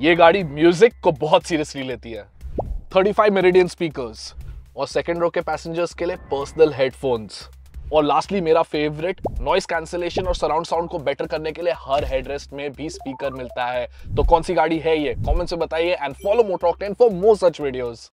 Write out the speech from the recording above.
ये गाड़ी म्यूजिक को बहुत सीरियसली लेती है 35 मेरेडियन स्पीकर और सेकेंड रो के पैसेंजर्स के लिए पर्सनल हेडफोन्स और लास्टली मेरा फेवरेट नॉइस कैंसिलेशन और सराउंड साउंड को बेटर करने के लिए हर हेडरेस्ट में भी स्पीकर मिलता है तो कौन सी गाड़ी है ये कमेंट से बताइए एंड फॉलो मोटॉक ten for more such videos